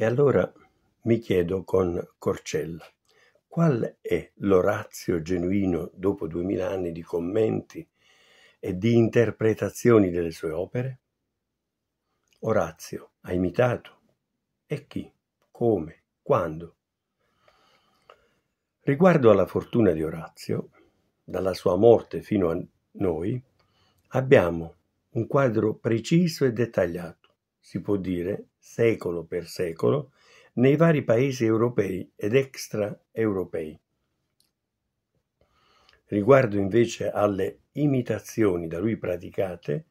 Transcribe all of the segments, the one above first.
E allora mi chiedo con Corcella, qual è l'Orazio genuino dopo duemila anni di commenti e di interpretazioni delle sue opere? Orazio ha imitato? E chi? Come? Quando? Riguardo alla fortuna di Orazio, dalla sua morte fino a noi, abbiamo un quadro preciso e dettagliato, si può dire secolo per secolo, nei vari paesi europei ed extraeuropei. Riguardo invece alle imitazioni da lui praticate,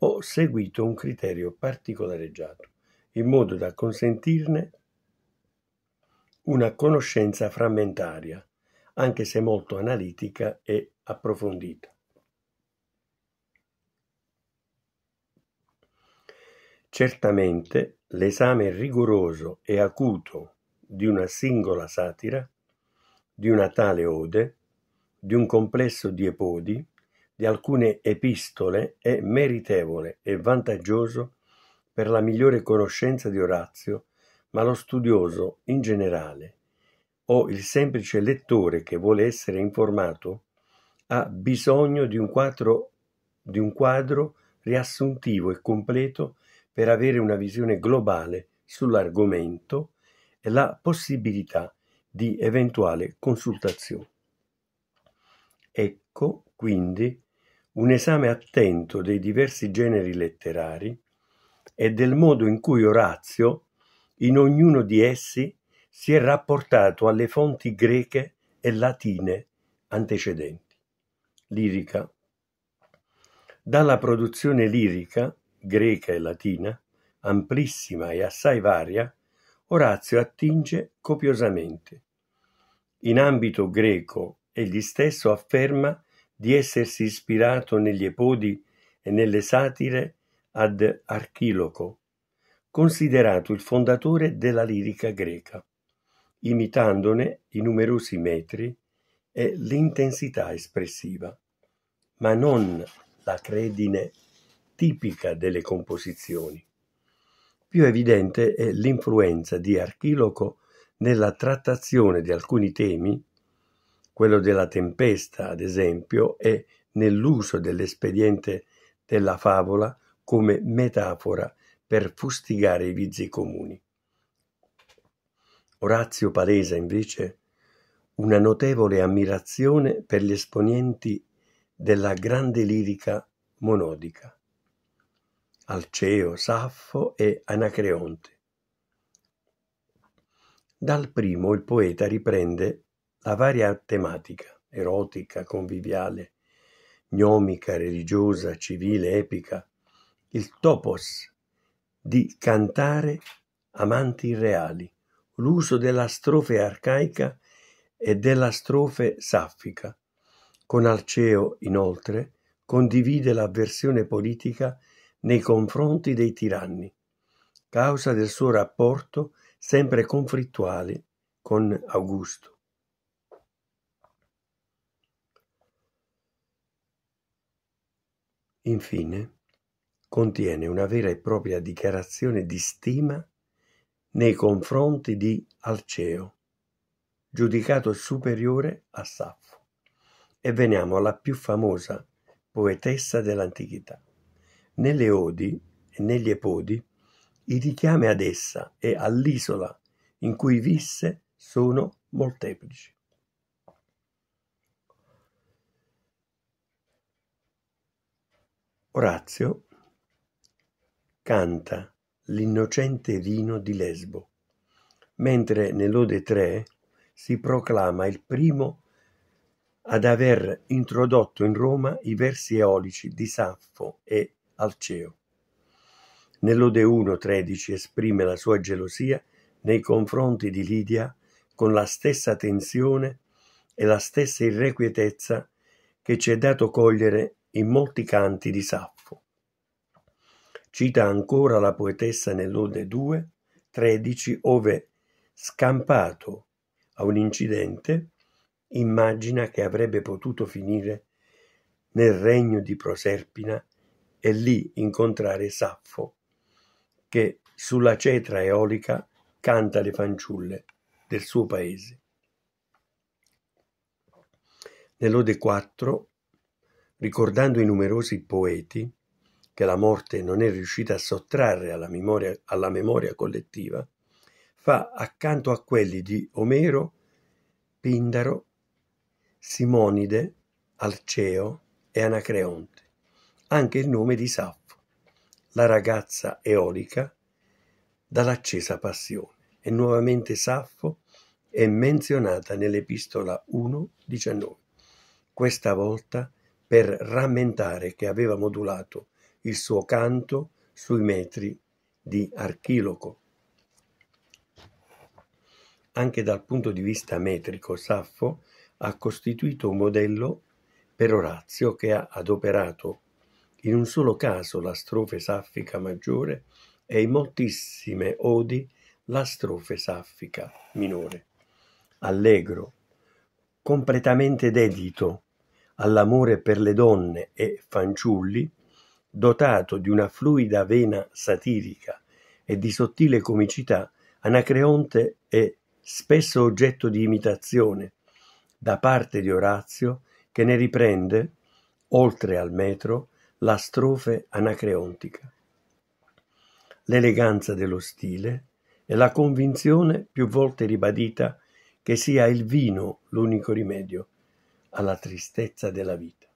ho seguito un criterio particolareggiato, in modo da consentirne una conoscenza frammentaria, anche se molto analitica e approfondita. Certamente l'esame rigoroso e acuto di una singola satira, di una tale ode, di un complesso di epodi, di alcune epistole è meritevole e vantaggioso per la migliore conoscenza di Orazio, ma lo studioso in generale o il semplice lettore che vuole essere informato ha bisogno di un quadro, di un quadro riassuntivo e completo per avere una visione globale sull'argomento e la possibilità di eventuale consultazione. Ecco quindi un esame attento dei diversi generi letterari e del modo in cui Orazio, in ognuno di essi, si è rapportato alle fonti greche e latine antecedenti. Lirica. Dalla produzione lirica greca e latina, amplissima e assai varia, Orazio attinge copiosamente. In ambito greco egli stesso afferma di essersi ispirato negli epodi e nelle satire ad Archiloco, considerato il fondatore della lirica greca, imitandone i numerosi metri e l'intensità espressiva, ma non la credine tipica delle composizioni. Più evidente è l'influenza di Archiloco nella trattazione di alcuni temi, quello della tempesta ad esempio, e nell'uso dell'espediente della favola come metafora per fustigare i vizi comuni. Orazio palesa invece una notevole ammirazione per gli esponenti della grande lirica monodica. Alceo, Saffo e Anacreonte. Dal primo il poeta riprende la varia tematica, erotica, conviviale, gnomica, religiosa, civile, epica, il topos di cantare amanti reali, l'uso della strofe arcaica e della strofe saffica. Con Alceo, inoltre, condivide l'avversione politica nei confronti dei tiranni, causa del suo rapporto sempre conflittuale con Augusto. Infine, contiene una vera e propria dichiarazione di stima nei confronti di Alceo, giudicato superiore a Saffo. E veniamo alla più famosa poetessa dell'antichità. Nelle Odi e negli Epodi i richiami ad essa e all'isola in cui visse sono molteplici. Orazio canta l'innocente vino di Lesbo, mentre nell'Ode 3 si proclama il primo ad aver introdotto in Roma i versi eolici di Saffo e Alceo. Nell'Ode 1.13 esprime la sua gelosia nei confronti di Lidia con la stessa tensione e la stessa irrequietezza che ci è dato cogliere in molti canti di Saffo. Cita ancora la poetessa nell'Ode 2.13 ove, scampato a un incidente, immagina che avrebbe potuto finire nel regno di Proserpina e lì incontrare Saffo, che sulla cetra eolica canta le fanciulle del suo paese. Nell'Ode 4, ricordando i numerosi poeti che la morte non è riuscita a sottrarre alla memoria, alla memoria collettiva, fa accanto a quelli di Omero, Pindaro, Simonide, Alceo e Anacreonte anche il nome di Saffo, la ragazza eolica dall'accesa passione. E nuovamente Saffo è menzionata nell'Epistola 1.19, questa volta per rammentare che aveva modulato il suo canto sui metri di Archiloco. Anche dal punto di vista metrico, Saffo ha costituito un modello per Orazio che ha adoperato in un solo caso la strofe saffica maggiore e in moltissime odi la strofe saffica minore. Allegro, completamente dedito all'amore per le donne e fanciulli, dotato di una fluida vena satirica e di sottile comicità, Anacreonte è spesso oggetto di imitazione da parte di Orazio che ne riprende, oltre al metro, la strofe anacreontica. L'eleganza dello stile e la convinzione più volte ribadita che sia il vino l'unico rimedio alla tristezza della vita.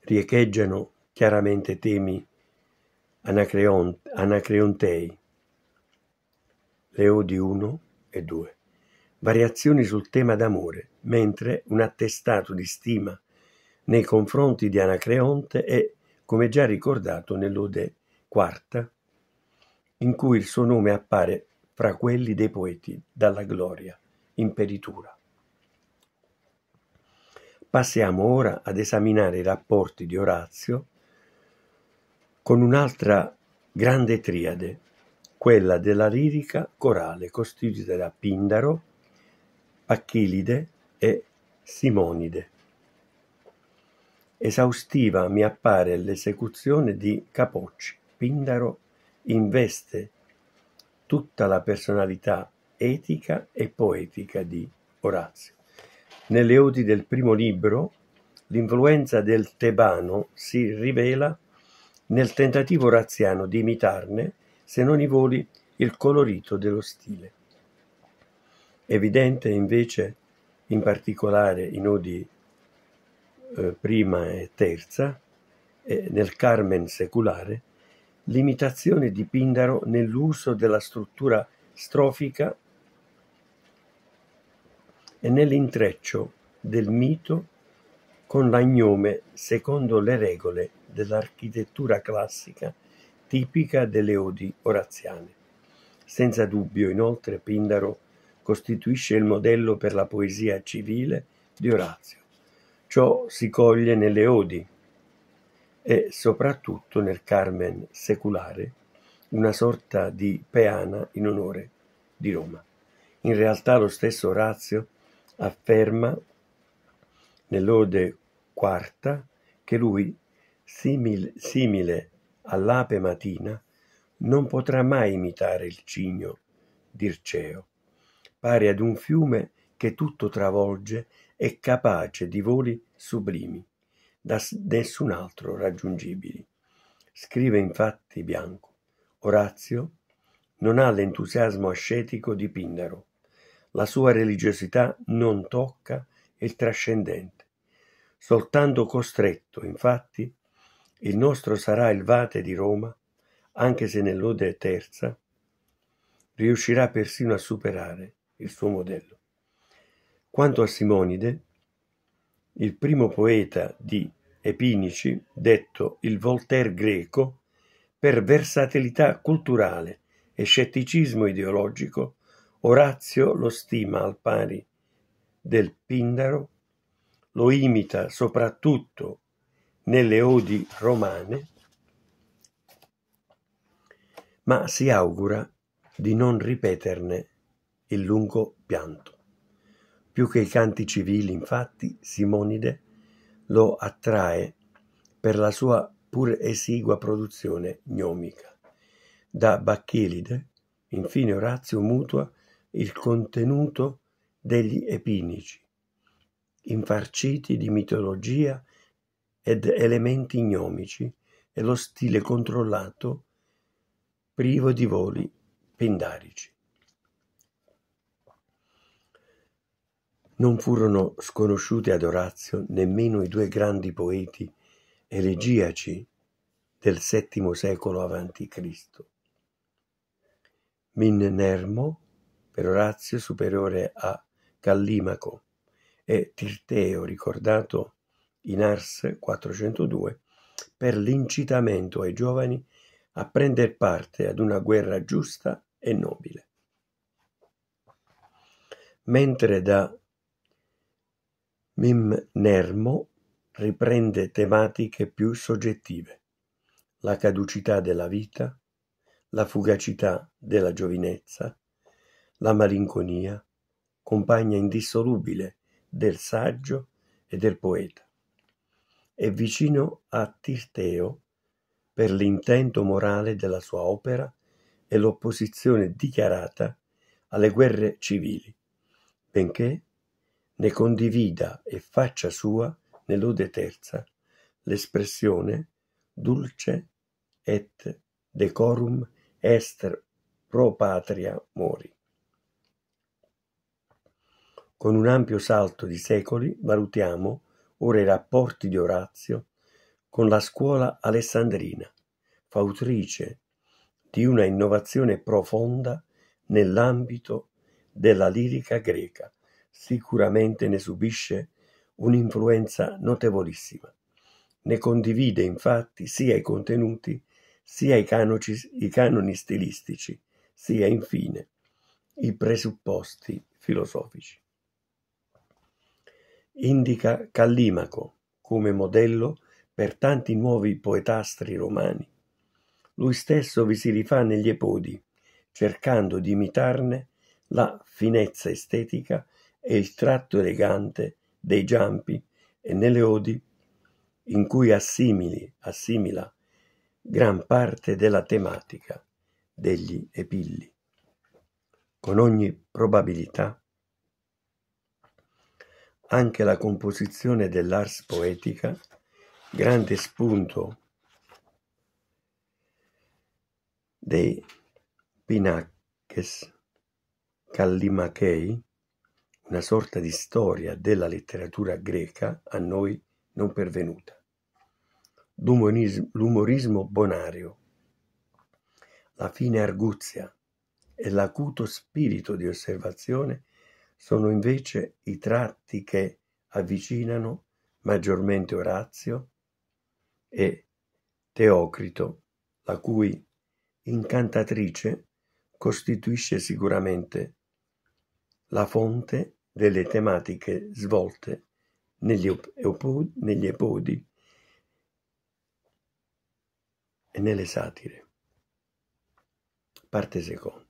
Riecheggiano chiaramente temi anacreon- anacreontei, le odi 1 e 2, variazioni sul tema d'amore, mentre un attestato di stima nei confronti di Anacreonte e, come già ricordato nell'Ode quarta, in cui il suo nome appare fra quelli dei poeti dalla gloria, imperitura. Passiamo ora ad esaminare i rapporti di Orazio con un'altra grande triade, quella della lirica corale costituita da Pindaro, Achillide e Simonide. Esaustiva mi appare l'esecuzione di Capocci: Pindaro investe tutta la personalità etica e poetica di Orazio. Nelle odi del primo libro l'influenza del tebano si rivela nel tentativo razziano di imitarne, se non i voli, il colorito dello stile. Evidente invece, in particolare in odi eh, prima e terza, nel Carmen seculare, l'imitazione di Pindaro nell'uso della struttura strofica e nell'intreccio del mito con l'agnome secondo le regole dell'architettura classica tipica delle odi oraziane. Senza dubbio, inoltre, Pindaro costituisce il modello per la poesia civile di Orazio. Ciò si coglie nelle odi e soprattutto nel Carmen secolare, una sorta di peana in onore di Roma. In realtà lo stesso Orazio afferma nell'Ode quarta che lui, simil, simile all'ape matina, non potrà mai imitare il cigno dirceo, pari ad un fiume che tutto travolge è capace di voli sublimi, da nessun altro raggiungibili. Scrive infatti Bianco, Orazio non ha l'entusiasmo ascetico di Pindaro, la sua religiosità non tocca il trascendente. Soltanto costretto, infatti, il nostro sarà il vate di Roma, anche se nell'ode terza, riuscirà persino a superare il suo modello. Quanto a Simonide, il primo poeta di Epinici, detto il Voltaire greco, per versatilità culturale e scetticismo ideologico, Orazio lo stima al pari del Pindaro, lo imita soprattutto nelle odi romane, ma si augura di non ripeterne il lungo pianto. Più che i canti civili, infatti, Simonide lo attrae per la sua pur esigua produzione gnomica. Da Bacchilide, infine, Orazio mutua il contenuto degli epinici, infarciti di mitologia ed elementi gnomici e lo stile controllato privo di voli pindarici. Non furono sconosciuti ad Orazio nemmeno i due grandi poeti elegiaci del VII secolo a.C. Minnermo, per Orazio superiore a Callimaco, e Tirteo, ricordato in Ars 402, per l'incitamento ai giovani a prendere parte ad una guerra giusta e nobile. Mentre da Mim Nermo riprende tematiche più soggettive: la caducità della vita, la fugacità della giovinezza, la malinconia, compagna indissolubile del saggio e del poeta. È vicino a Tirteo per l'intento morale della sua opera e l'opposizione dichiarata alle guerre civili, benché ne condivida e faccia sua nell'Ode terza l'espressione "Dulce et decorum est pro patria mori". Con un ampio salto di secoli valutiamo ora i rapporti di Orazio con la scuola alessandrina, fautrice di una innovazione profonda nell'ambito della lirica greca sicuramente ne subisce un'influenza notevolissima. Ne condivide infatti sia i contenuti, sia i, canoci, i canoni stilistici, sia infine i presupposti filosofici. Indica Callimaco come modello per tanti nuovi poetastri romani. Lui stesso vi si rifà negli epodi, cercando di imitarne la finezza estetica e il tratto elegante dei Giampi e nelle odi in cui assimili, assimila gran parte della tematica degli epilli. Con ogni probabilità anche la composizione dell'ars poetica, grande spunto dei Pinacches Callimachei, una sorta di storia della letteratura greca a noi non pervenuta. L'umorismo bonario, la fine arguzia e l'acuto spirito di osservazione sono invece i tratti che avvicinano maggiormente Orazio e Teocrito, la cui incantatrice costituisce sicuramente la fonte delle tematiche svolte negli, epo- negli epodi e nelle satire. Parte seconda.